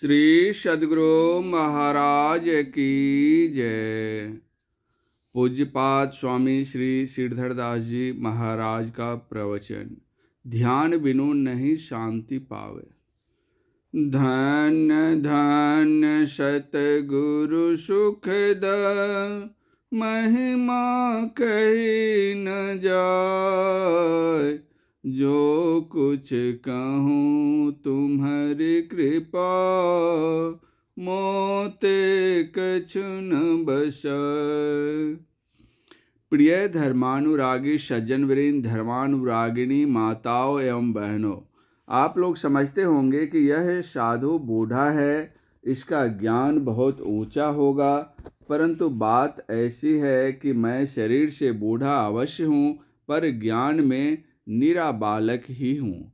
श्री सदगुरु महाराज की जय पाठ स्वामी श्री श्रीधर दास जी महाराज का प्रवचन ध्यान बिनु नहीं शांति पावे धन धन सत सुख द महिमा कही न जा जो कुछ कहूँ तुम्हारी कृपा मोते कछु न बस प्रिय धर्मानुरागी सज्जन वृंद धर्मानुरागिणी माताओं एवं बहनों आप लोग समझते होंगे कि यह साधु बूढ़ा है इसका ज्ञान बहुत ऊंचा होगा परंतु बात ऐसी है कि मैं शरीर से बूढ़ा अवश्य हूँ पर ज्ञान में निरा बालक ही हूँ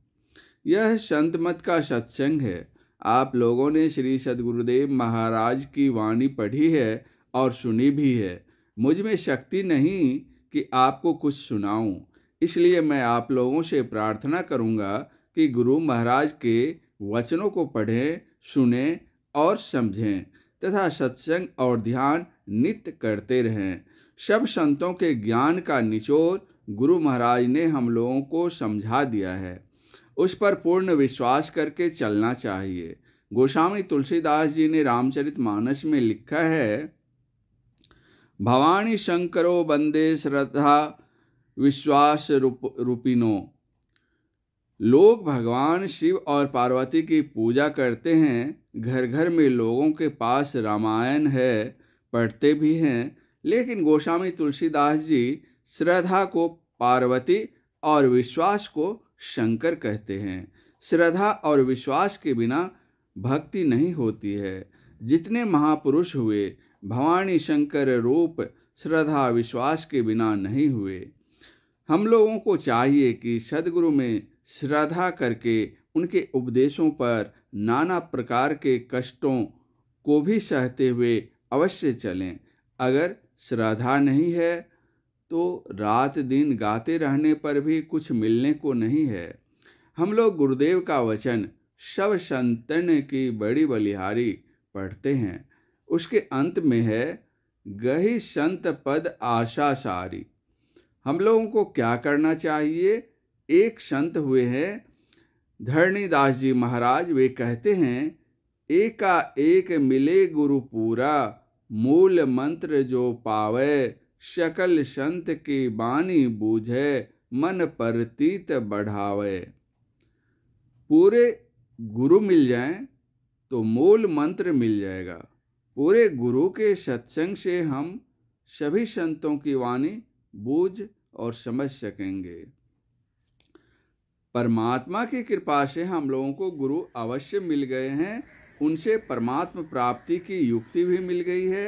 यह संत मत का सत्संग है आप लोगों ने श्री सदगुरुदेव महाराज की वाणी पढ़ी है और सुनी भी है मुझ में शक्ति नहीं कि आपको कुछ सुनाऊं इसलिए मैं आप लोगों से प्रार्थना करूंगा कि गुरु महाराज के वचनों को पढ़ें सुने और समझें तथा सत्संग और ध्यान नित्य करते रहें सब संतों के ज्ञान का निचोड़ गुरु महाराज ने हम लोगों को समझा दिया है उस पर पूर्ण विश्वास करके चलना चाहिए गोस्वामी तुलसीदास जी ने रामचरित मानस में लिखा है भवानी शंकरो बंदे श्रद्धा विश्वास रूप रूपिनो लोग भगवान शिव और पार्वती की पूजा करते हैं घर घर में लोगों के पास रामायण है पढ़ते भी हैं लेकिन गोस्वामी तुलसीदास जी श्रद्धा को पार्वती और विश्वास को शंकर कहते हैं श्रद्धा और विश्वास के बिना भक्ति नहीं होती है जितने महापुरुष हुए भवानी शंकर रूप श्रद्धा विश्वास के बिना नहीं हुए हम लोगों को चाहिए कि सदगुरु में श्रद्धा करके उनके उपदेशों पर नाना प्रकार के कष्टों को भी सहते हुए अवश्य चलें अगर श्रद्धा नहीं है तो रात दिन गाते रहने पर भी कुछ मिलने को नहीं है हम लोग गुरुदेव का वचन शव संतन की बड़ी बलिहारी पढ़ते हैं उसके अंत में है गही संत पद आशा सारी हम लोगों को क्या करना चाहिए एक संत हुए हैं धरणीदास जी महाराज वे कहते हैं एका एक मिले गुरु पूरा मूल मंत्र जो पावे शकल संत की बानी बूझे मन परतीत बढ़ावे पूरे गुरु मिल जाए तो मूल मंत्र मिल जाएगा पूरे गुरु के सत्संग से हम सभी संतों की वाणी बूझ और समझ सकेंगे परमात्मा की कृपा से हम लोगों को गुरु अवश्य मिल गए हैं उनसे परमात्मा प्राप्ति की युक्ति भी मिल गई है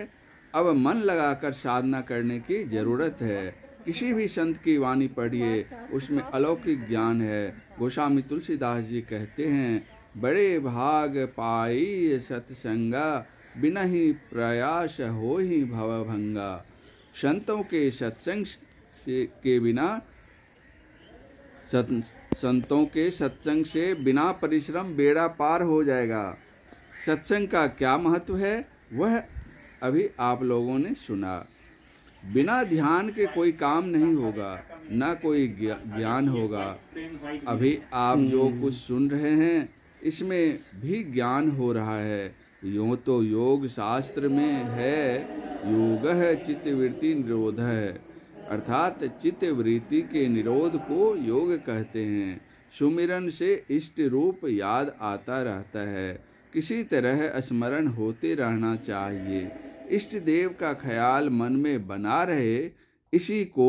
अब मन लगाकर साधना करने की जरूरत है किसी भी संत की वाणी पढ़िए उसमें अलौकिक ज्ञान है गोस्वामी तुलसीदास जी कहते हैं बड़े भाग पाई सत्संगा बिना ही प्रयास हो ही भवभंगा संतों के सत्संग से के बिना संतों के सत्संग से बिना परिश्रम बेड़ा पार हो जाएगा सत्संग का क्या महत्व है वह अभी आप लोगों ने सुना बिना ध्यान के कोई काम नहीं होगा ना कोई ज्ञान होगा अभी आप जो हम्म। कुछ सुन रहे हैं इसमें भी ज्ञान हो रहा है यूँ तो योग शास्त्र में है योग है चित्तवृत्ति निरोध है अर्थात चित्तवृत्ति के निरोध को योग कहते हैं सुमिरन से इष्ट रूप याद आता रहता है किसी तरह स्मरण होते रहना चाहिए इष्ट देव का ख्याल मन में बना रहे इसी को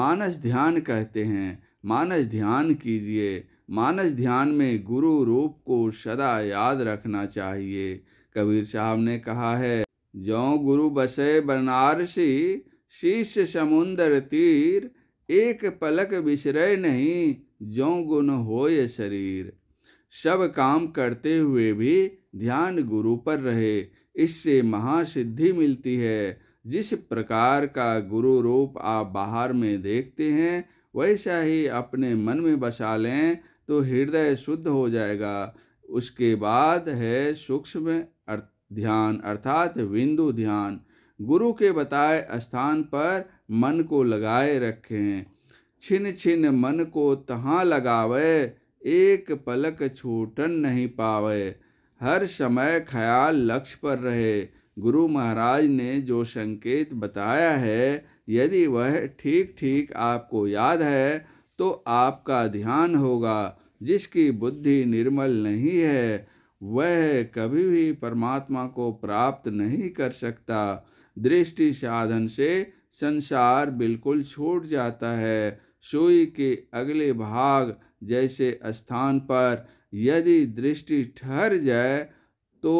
मानस ध्यान कहते हैं मानस ध्यान कीजिए मानस ध्यान में गुरु रूप को सदा याद रखना चाहिए कबीर साहब ने कहा है जो गुरु बसे बनारसी शीश समुंदर तीर एक पलक बिसरे नहीं जो गुण ये शरीर सब काम करते हुए भी ध्यान गुरु पर रहे इससे महासिद्धि मिलती है जिस प्रकार का गुरु रूप आप बाहर में देखते हैं वैसा ही अपने मन में बसा लें तो हृदय शुद्ध हो जाएगा उसके बाद है सूक्ष्म ध्यान अर्थात बिंदु ध्यान गुरु के बताए स्थान पर मन को लगाए रखें छिन छिन मन को तहाँ लगावे एक पलक छूटन नहीं पावे हर समय ख्याल लक्ष्य पर रहे गुरु महाराज ने जो संकेत बताया है यदि वह ठीक ठीक आपको याद है तो आपका ध्यान होगा जिसकी बुद्धि निर्मल नहीं है वह कभी भी परमात्मा को प्राप्त नहीं कर सकता दृष्टि साधन से संसार बिल्कुल छूट जाता है सुई के अगले भाग जैसे स्थान पर यदि दृष्टि ठहर जाए तो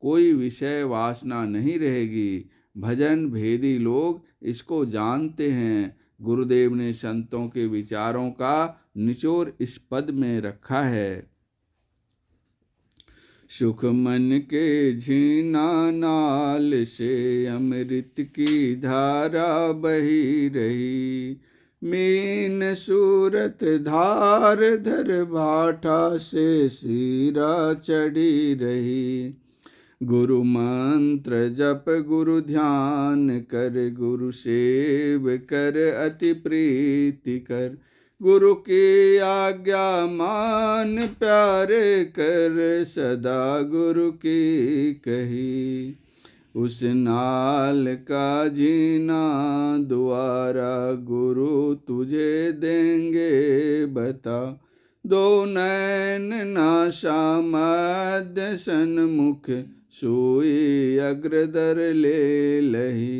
कोई विषय वासना नहीं रहेगी भजन भेदी लोग इसको जानते हैं गुरुदेव ने संतों के विचारों का निचोर इस पद में रखा है सुख मन के झीना नाल से अमृत की धारा बही रही मीन सूरत धार धर भाठा से सीरा चढ़ी रही गुरु मंत्र जप गुरु ध्यान कर गुरु सेव कर अति प्रीति कर गुरु की आज्ञा मान प्यारे कर सदा गुरु की कही उस नाल का जीना द्वारा गुरु तुझे देंगे बता दो नैन ना मद सन्मुख सुई अग्रदर ले लही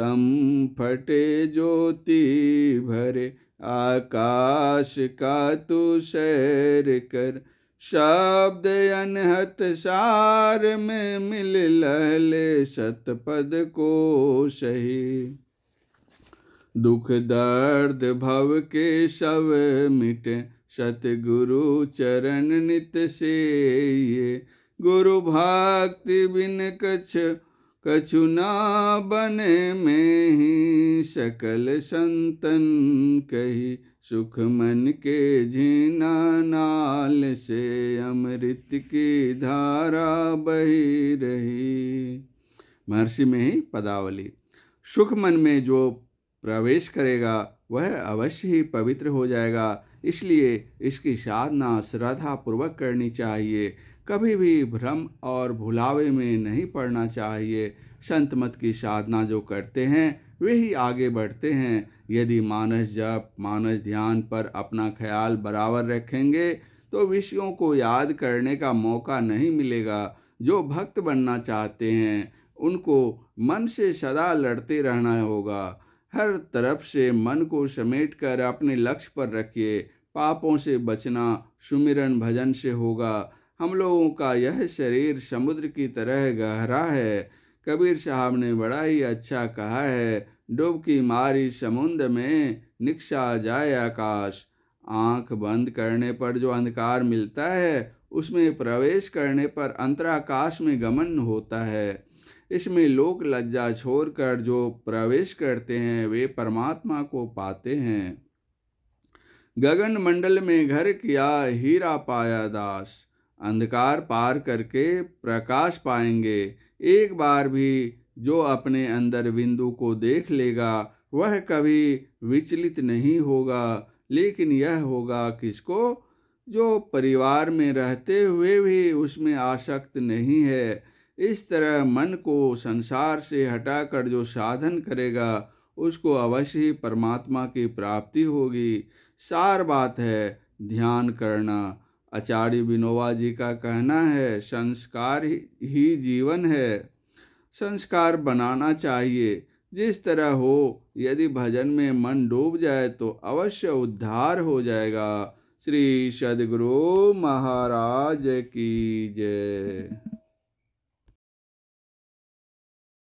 तम फटे ज्योति भरे आकाश का तू सैर कर शब्द अनहत सार में मिल लहले सतपद को सही दुख दर्द भव के शव मिटे सतगुरु चरण नित से ये गुरु भक्ति बिन कछ कछु ना बने में ही सकल संतन कही सुख मन के झीना नाल से अमृत की धारा बही रही महर्षि में ही पदावली सुख मन में जो प्रवेश करेगा वह अवश्य ही पवित्र हो जाएगा इसलिए इसकी साधना श्रद्धा पूर्वक करनी चाहिए कभी भी भ्रम और भुलावे में नहीं पड़ना चाहिए संत मत की साधना जो करते हैं वे ही आगे बढ़ते हैं यदि मानस जप मानस ध्यान पर अपना ख्याल बराबर रखेंगे तो विषयों को याद करने का मौका नहीं मिलेगा जो भक्त बनना चाहते हैं उनको मन से सदा लड़ते रहना होगा हर तरफ से मन को समेट कर अपने लक्ष्य पर रखिए पापों से बचना सुमिरन भजन से होगा हम लोगों का यह शरीर समुद्र की तरह गहरा है कबीर साहब ने बड़ा ही अच्छा कहा है डुबकी मारी समुद्र में निक्षा जाए आकाश आंख बंद करने पर जो अंधकार मिलता है उसमें प्रवेश करने पर अंतराकाश में गमन होता है इसमें लोग लज्जा छोड़कर जो प्रवेश करते हैं वे परमात्मा को पाते हैं गगन मंडल में घर किया हीरा पाया दास अंधकार पार करके प्रकाश पाएंगे एक बार भी जो अपने अंदर बिंदु को देख लेगा वह कभी विचलित नहीं होगा लेकिन यह होगा किसको जो परिवार में रहते हुए भी उसमें आसक्त नहीं है इस तरह मन को संसार से हटाकर जो साधन करेगा उसको अवश्य ही परमात्मा की प्राप्ति होगी सार बात है ध्यान करना आचार्य विनोबा जी का कहना है संस्कार ही जीवन है संस्कार बनाना चाहिए जिस तरह हो यदि भजन में मन डूब जाए तो अवश्य उद्धार हो जाएगा श्री सदगुरु महाराज की जय